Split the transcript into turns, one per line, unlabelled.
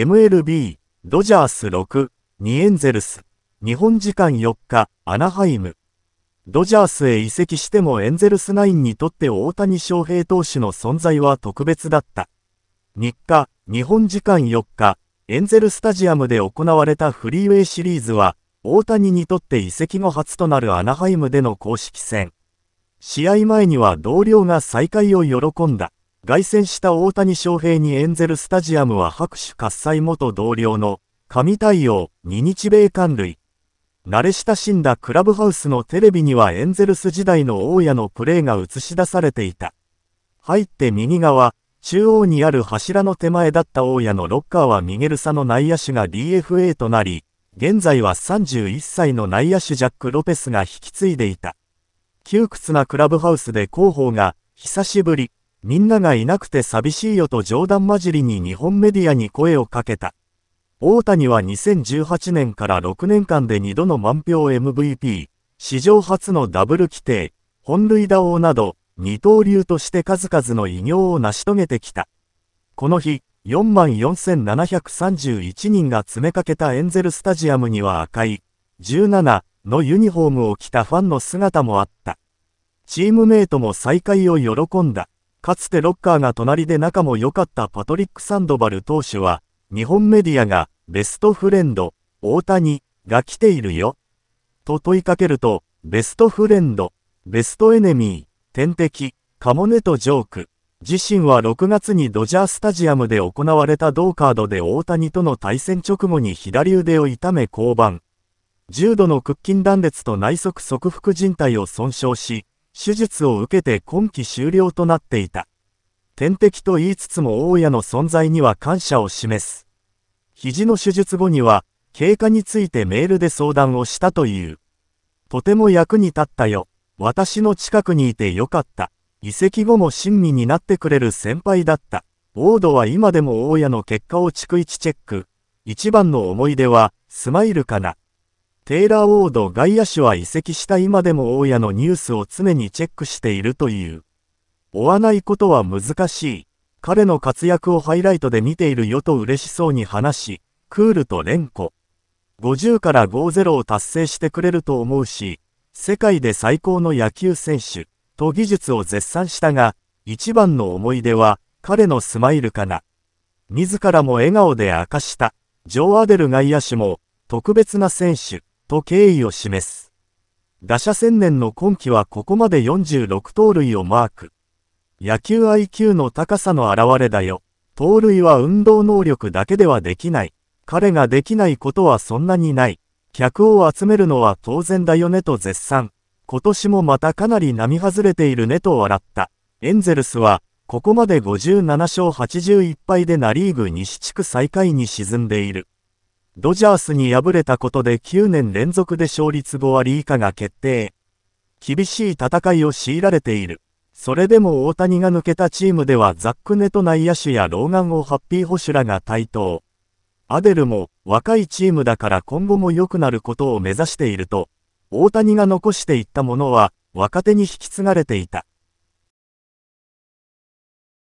MLB、ドジャース6、2エンゼルス、日本時間4日、アナハイム。ドジャースへ移籍してもエンゼルスナインにとって大谷翔平投手の存在は特別だった。日課、日本時間4日、エンゼルスタジアムで行われたフリーウェイシリーズは、大谷にとって移籍後初となるアナハイムでの公式戦。試合前には同僚が再会を喜んだ。凱旋した大谷翔平にエンゼルスタジアムは拍手喝采元同僚の神対応2日米韓類。慣れ親しんだクラブハウスのテレビにはエンゼルス時代の大家のプレーが映し出されていた。入って右側、中央にある柱の手前だった大家のロッカーはミゲルサの内野手が DFA となり、現在は31歳の内野手ジャック・ロペスが引き継いでいた。窮屈なクラブハウスで広報が、久しぶり、みんながいなくて寂しいよと冗談交じりに日本メディアに声をかけた。大谷は2018年から6年間で2度の満票 MVP、史上初のダブル規定、本塁打王など、二刀流として数々の偉業を成し遂げてきた。この日、44,731人が詰めかけたエンゼルスタジアムには赤い、17のユニフォームを着たファンの姿もあった。チームメイトも再会を喜んだ。かつてロッカーが隣で仲も良かったパトリック・サンドバル投手は、日本メディアが、ベストフレンド、大谷、が来ているよ。と問いかけると、ベストフレンド、ベストエネミー、天敵、カモネとジョーク。自身は6月にドジャースタジアムで行われた同カードで大谷との対戦直後に左腕を痛め降板。重度の屈筋断裂と内側側腹靭帯を損傷し、手術を受けて今季終了となっていた。天敵と言いつつも大家の存在には感謝を示す。肘の手術後には、経過についてメールで相談をしたという。とても役に立ったよ。私の近くにいてよかった。移籍後も親身になってくれる先輩だった。ウードは今でも大家の結果を逐一チェック。一番の思い出は、スマイルかな。テイラー・ウォード外野手は移籍した今でも大家のニュースを常にチェックしているという。追わないことは難しい。彼の活躍をハイライトで見ているよと嬉しそうに話し、クールと連呼。50から50を達成してくれると思うし、世界で最高の野球選手、と技術を絶賛したが、一番の思い出は、彼のスマイルかな。自らも笑顔で明かした、ジョー・アデル外野手も、特別な選手。と敬意を示す。打者専念の今季はここまで46盗塁をマーク。野球 IQ の高さの表れだよ。盗塁は運動能力だけではできない。彼ができないことはそんなにない。客を集めるのは当然だよねと絶賛。今年もまたかなり並外れているねと笑った。エンゼルスは、ここまで57勝81敗でナリーグ西地区最下位に沈んでいる。ドジャースに敗れたことで9年連続で勝率5割以下が決定。厳しい戦いを強いられている。それでも大谷が抜けたチームではザックネト内野手やローガンをハッピー捕手らが台頭。アデルも若いチームだから今後も良くなることを目指していると、大谷が残していったものは若手に引き継がれていた。